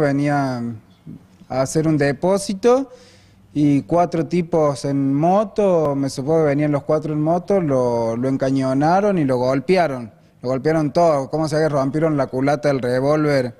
venía a hacer un depósito y cuatro tipos en moto, me supongo que venían los cuatro en moto, lo, lo encañonaron y lo golpearon. Lo golpearon todo, cómo se rompieron la culata del revólver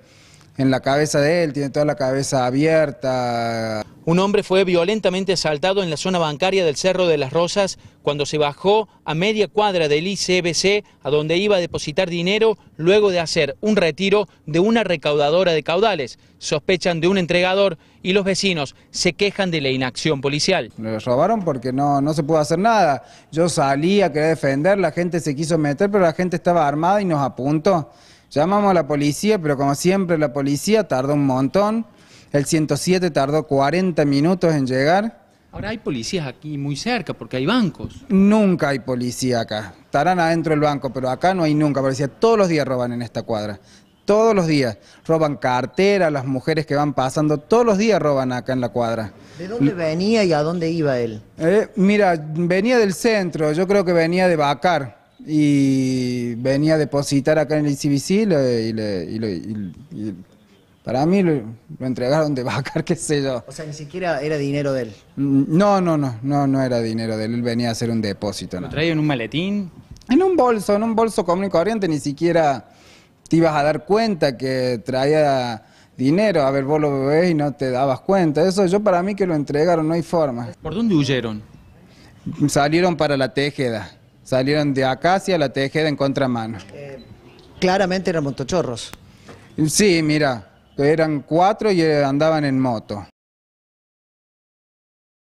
en la cabeza de él, tiene toda la cabeza abierta. Un hombre fue violentamente asaltado en la zona bancaria del Cerro de las Rosas cuando se bajó a media cuadra del ICBC a donde iba a depositar dinero luego de hacer un retiro de una recaudadora de caudales. Sospechan de un entregador y los vecinos se quejan de la inacción policial. Lo robaron porque no, no se pudo hacer nada. Yo salí a querer defender, la gente se quiso meter, pero la gente estaba armada y nos apuntó. Llamamos a la policía, pero como siempre la policía tardó un montón. El 107 tardó 40 minutos en llegar. Ahora hay policías aquí muy cerca porque hay bancos. Nunca hay policía acá. Estarán adentro del banco, pero acá no hay nunca policía. Todos los días roban en esta cuadra. Todos los días. Roban cartera, las mujeres que van pasando. Todos los días roban acá en la cuadra. ¿De dónde venía y a dónde iba él? Eh, mira, venía del centro. Yo creo que venía de Bacar y venía a depositar acá en el ICBC y, para mí lo, entregaron de vacar, qué sé yo. O sea, ni siquiera era dinero de él. No, no, no, no, no era dinero de él, venía a hacer un depósito. ¿Lo traía en un maletín? En un bolso, en un bolso común y corriente, ni siquiera te ibas a dar cuenta que traía dinero. A ver, vos lo bebés y no te dabas cuenta. Eso yo para mí que lo entregaron, no hay forma. ¿Por dónde huyeron? Salieron para la Tejeda salieron de Acacia a la Tejeda en contramano. Eh, claramente eran motochorros. Sí, mira, eran cuatro y eh, andaban en moto.